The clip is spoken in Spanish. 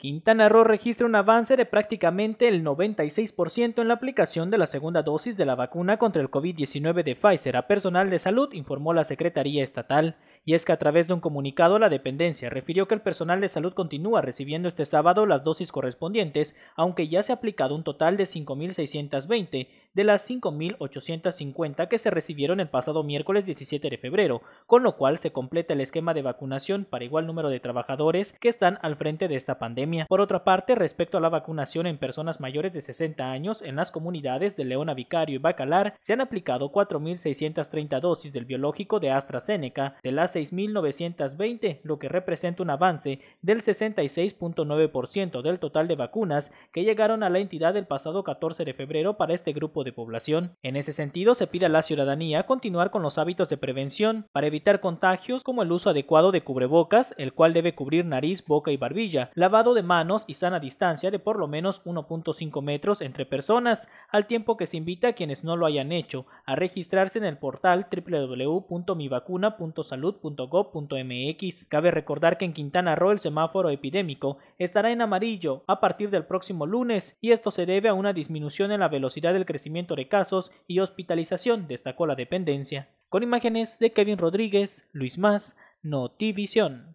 Quintana Roo registra un avance de prácticamente el 96% en la aplicación de la segunda dosis de la vacuna contra el COVID-19 de Pfizer a personal de salud, informó la Secretaría Estatal. Y es que a través de un comunicado la dependencia refirió que el personal de salud continúa recibiendo este sábado las dosis correspondientes, aunque ya se ha aplicado un total de 5.620 de las 5.850 que se recibieron el pasado miércoles 17 de febrero, con lo cual se completa el esquema de vacunación para igual número de trabajadores que están al frente de esta pandemia. Por otra parte, respecto a la vacunación en personas mayores de 60 años, en las comunidades de Leona Vicario y Bacalar se han aplicado 4.630 dosis del biológico de AstraZeneca de las 6.920, lo que representa un avance del 66.9% del total de vacunas que llegaron a la entidad el pasado 14 de febrero para este grupo de población. En ese sentido, se pide a la ciudadanía continuar con los hábitos de prevención para evitar contagios como el uso adecuado de cubrebocas, el cual debe cubrir nariz, boca y barbilla, lavado de manos y sana distancia de por lo menos 1.5 metros entre personas, al tiempo que se invita a quienes no lo hayan hecho a registrarse en el portal www.mivacuna.salud.gov.mx. Cabe recordar que en Quintana Roo el semáforo epidémico estará en amarillo a partir del próximo lunes y esto se debe a una disminución en la velocidad del crecimiento de casos y hospitalización, destacó la dependencia. Con imágenes de Kevin Rodríguez, Luis Más, Notivisión.